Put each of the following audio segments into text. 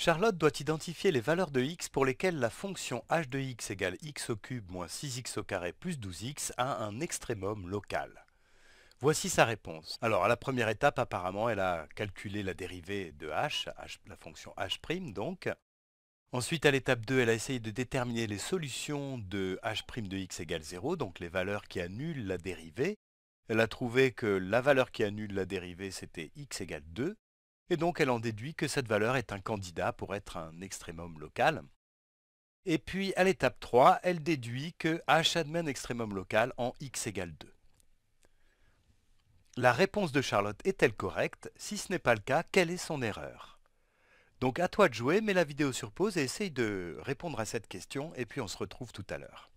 Charlotte doit identifier les valeurs de x pour lesquelles la fonction h de x égale x au cube moins 6x au carré plus 12x a un extrémum local. Voici sa réponse. Alors à la première étape apparemment elle a calculé la dérivée de h, la fonction h' donc. Ensuite à l'étape 2 elle a essayé de déterminer les solutions de h' de x égale 0, donc les valeurs qui annulent la dérivée. Elle a trouvé que la valeur qui annule la dérivée c'était x égale 2, et donc elle en déduit que cette valeur est un candidat pour être un extrémum local. Et puis à l'étape 3, elle déduit que h admet un extrémum local en x égale 2. La réponse de Charlotte est-elle correcte Si ce n'est pas le cas, quelle est son erreur Donc à toi de jouer, mets la vidéo sur pause et essaye de répondre à cette question et puis on se retrouve tout à l'heure.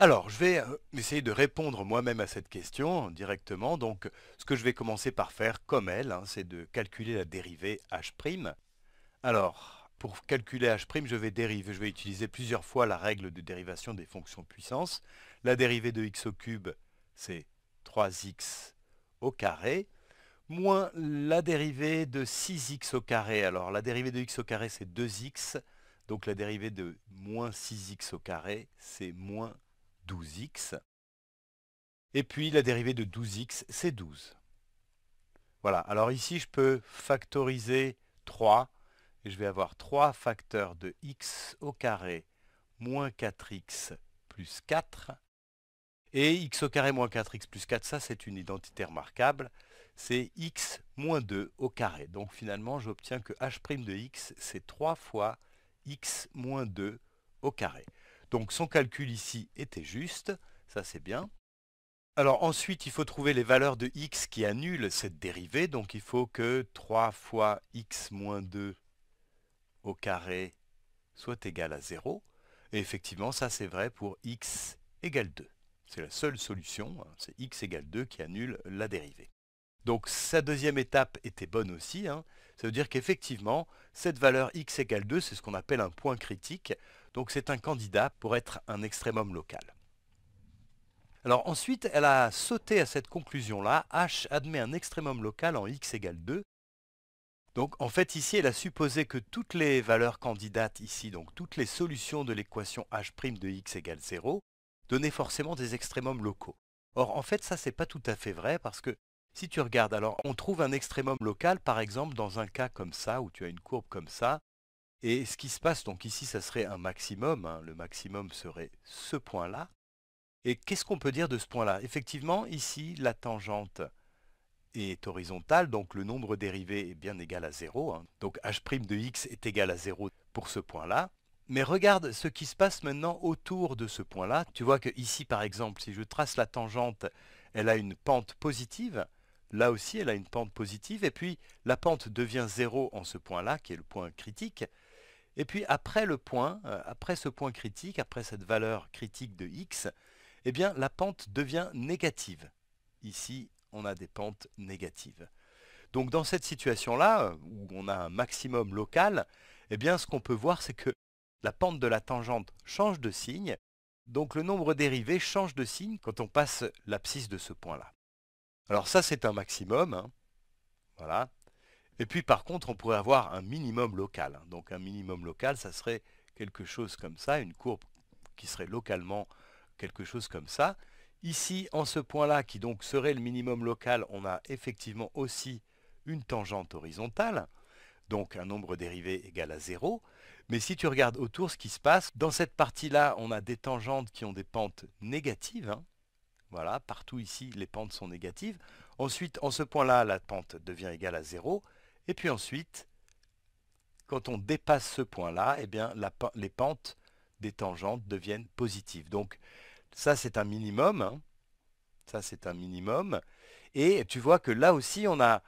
Alors, je vais euh, essayer de répondre moi-même à cette question directement. Donc, ce que je vais commencer par faire, comme elle, hein, c'est de calculer la dérivée h'. Alors, pour calculer h', je vais dériver, je vais utiliser plusieurs fois la règle de dérivation des fonctions puissance. La dérivée de x au cube, c'est 3x au carré, moins la dérivée de 6x au carré. Alors, la dérivée de x au carré, c'est 2x. Donc, la dérivée de moins 6x au carré, c'est moins 12x. Et puis la dérivée de 12x, c'est 12. Voilà, alors ici je peux factoriser 3. Et je vais avoir 3 facteurs de x au carré moins 4x plus 4. Et x au carré moins 4x plus 4, ça c'est une identité remarquable. C'est x moins 2 au carré. Donc finalement, j'obtiens que h' de x, c'est 3 fois x moins 2 au carré. Donc son calcul ici était juste, ça c'est bien. Alors ensuite, il faut trouver les valeurs de x qui annulent cette dérivée. Donc il faut que 3 fois x moins 2 au carré soit égal à 0. Et effectivement, ça c'est vrai pour x égale 2. C'est la seule solution, hein. c'est x égale 2 qui annule la dérivée. Donc sa deuxième étape était bonne aussi. Hein. Ça veut dire qu'effectivement, cette valeur x égale 2, c'est ce qu'on appelle un point critique. Donc c'est un candidat pour être un extrémum local. Alors ensuite, elle a sauté à cette conclusion-là. H admet un extrémum local en x égale 2. Donc en fait ici, elle a supposé que toutes les valeurs candidates ici, donc toutes les solutions de l'équation h' de x égale 0, donnaient forcément des extrémums locaux. Or en fait ça c'est pas tout à fait vrai parce que si tu regardes, alors on trouve un extrémum local par exemple dans un cas comme ça où tu as une courbe comme ça, et ce qui se passe, donc ici, ça serait un maximum. Hein. Le maximum serait ce point-là. Et qu'est-ce qu'on peut dire de ce point-là Effectivement, ici, la tangente est horizontale, donc le nombre dérivé est bien égal à 0. Hein. Donc h' de x est égal à 0 pour ce point-là. Mais regarde ce qui se passe maintenant autour de ce point-là. Tu vois que ici, par exemple, si je trace la tangente, elle a une pente positive. Là aussi, elle a une pente positive. Et puis, la pente devient 0 en ce point-là, qui est le point critique. Et puis après le point, euh, après ce point critique, après cette valeur critique de x, eh bien la pente devient négative. Ici, on a des pentes négatives. Donc dans cette situation-là, euh, où on a un maximum local, eh bien ce qu'on peut voir, c'est que la pente de la tangente change de signe, donc le nombre dérivé change de signe quand on passe l'abscisse de ce point-là. Alors ça, c'est un maximum. Hein. Voilà, et puis par contre, on pourrait avoir un minimum local. Hein. Donc un minimum local, ça serait quelque chose comme ça, une courbe qui serait localement quelque chose comme ça. Ici, en ce point-là, qui donc serait le minimum local, on a effectivement aussi une tangente horizontale, donc un nombre dérivé égal à 0. Mais si tu regardes autour ce qui se passe, dans cette partie-là, on a des tangentes qui ont des pentes négatives. Hein. Voilà, partout ici, les pentes sont négatives. Ensuite, en ce point-là, la pente devient égale à 0. Et puis ensuite, quand on dépasse ce point-là, eh bien, les pentes des tangentes deviennent positives. Donc, ça, c'est un minimum. Hein. Ça, c'est un minimum. Et tu vois que là aussi, on a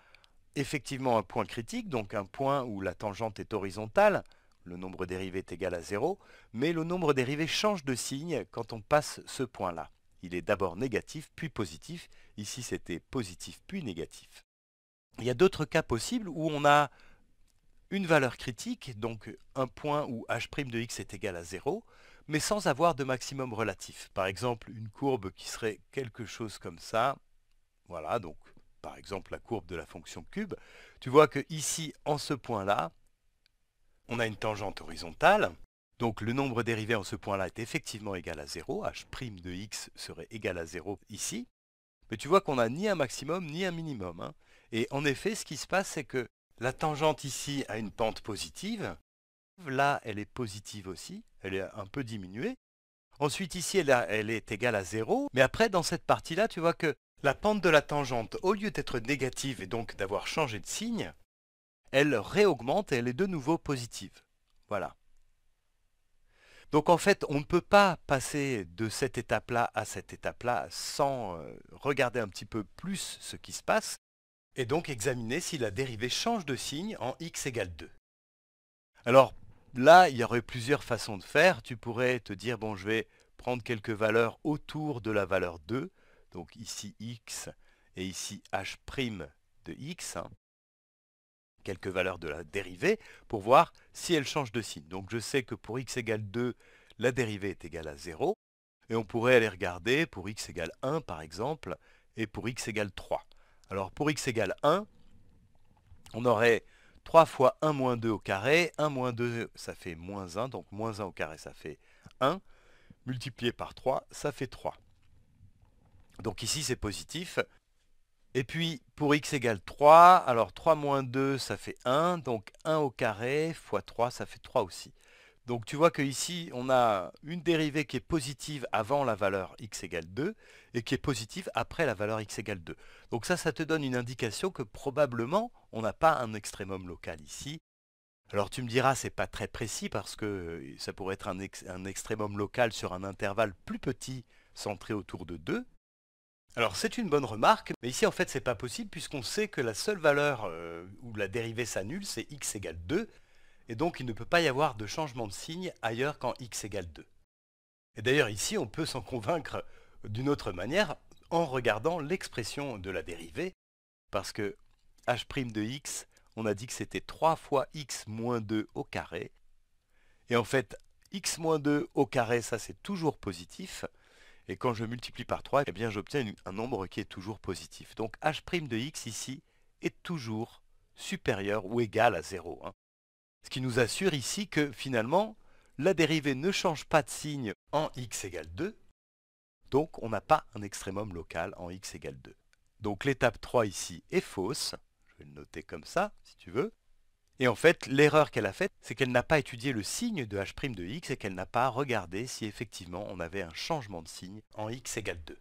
effectivement un point critique, donc un point où la tangente est horizontale, le nombre dérivé est égal à 0, mais le nombre dérivé change de signe quand on passe ce point-là. Il est d'abord négatif, puis positif. Ici, c'était positif, puis négatif. Il y a d'autres cas possibles où on a une valeur critique, donc un point où h' de x est égal à 0, mais sans avoir de maximum relatif. Par exemple, une courbe qui serait quelque chose comme ça. Voilà, donc par exemple la courbe de la fonction cube. Tu vois que ici, en ce point-là, on a une tangente horizontale. Donc le nombre dérivé en ce point-là est effectivement égal à 0. h' de x serait égal à 0 ici. Mais tu vois qu'on n'a ni un maximum ni un minimum. Hein. Et en effet, ce qui se passe, c'est que la tangente ici a une pente positive. Là, elle est positive aussi. Elle est un peu diminuée. Ensuite, ici, elle, elle est égale à 0. Mais après, dans cette partie-là, tu vois que la pente de la tangente, au lieu d'être négative et donc d'avoir changé de signe, elle réaugmente et elle est de nouveau positive. Voilà. Donc en fait, on ne peut pas passer de cette étape-là à cette étape-là sans euh, regarder un petit peu plus ce qui se passe et donc examiner si la dérivée change de signe en x égale 2. Alors là, il y aurait plusieurs façons de faire. Tu pourrais te dire, bon, je vais prendre quelques valeurs autour de la valeur 2, donc ici x et ici h' de x, hein. quelques valeurs de la dérivée, pour voir si elle change de signe. Donc je sais que pour x égale 2, la dérivée est égale à 0, et on pourrait aller regarder pour x égale 1 par exemple, et pour x égale 3. Alors pour x égale 1, on aurait 3 fois 1 moins 2 au carré, 1 moins 2 ça fait moins 1, donc moins 1 au carré ça fait 1, multiplié par 3 ça fait 3. Donc ici c'est positif. Et puis pour x égale 3, alors 3 moins 2 ça fait 1, donc 1 au carré fois 3 ça fait 3 aussi. Donc tu vois qu'ici, on a une dérivée qui est positive avant la valeur x égale 2 et qui est positive après la valeur x égale 2. Donc ça, ça te donne une indication que probablement, on n'a pas un extrémum local ici. Alors tu me diras, c'est pas très précis parce que ça pourrait être un, extrémum local sur un intervalle plus petit centré autour de 2, alors c'est une bonne remarque, mais ici en fait c'est pas possible puisqu'on sait que la seule valeur euh, où la dérivée s'annule c'est x égale 2, et donc il ne peut pas y avoir de changement de signe ailleurs qu'en x égale 2. Et d'ailleurs ici, on peut s'en convaincre d'une autre manière en regardant l'expression de la dérivée, parce que h' de x, on a dit que c'était 3 fois x moins 2 au carré, et en fait, x moins 2 au carré, ça c'est toujours positif, et quand je multiplie par 3, eh j'obtiens un nombre qui est toujours positif. Donc h' de x ici est toujours supérieur ou égal à 0. Ce qui nous assure ici que finalement, la dérivée ne change pas de signe en x égale 2, donc on n'a pas un extrémum local en x égale 2. Donc l'étape 3 ici est fausse, je vais le noter comme ça si tu veux, et en fait l'erreur qu'elle a faite c'est qu'elle n'a pas étudié le signe de h' de x et qu'elle n'a pas regardé si effectivement on avait un changement de signe en x égale 2.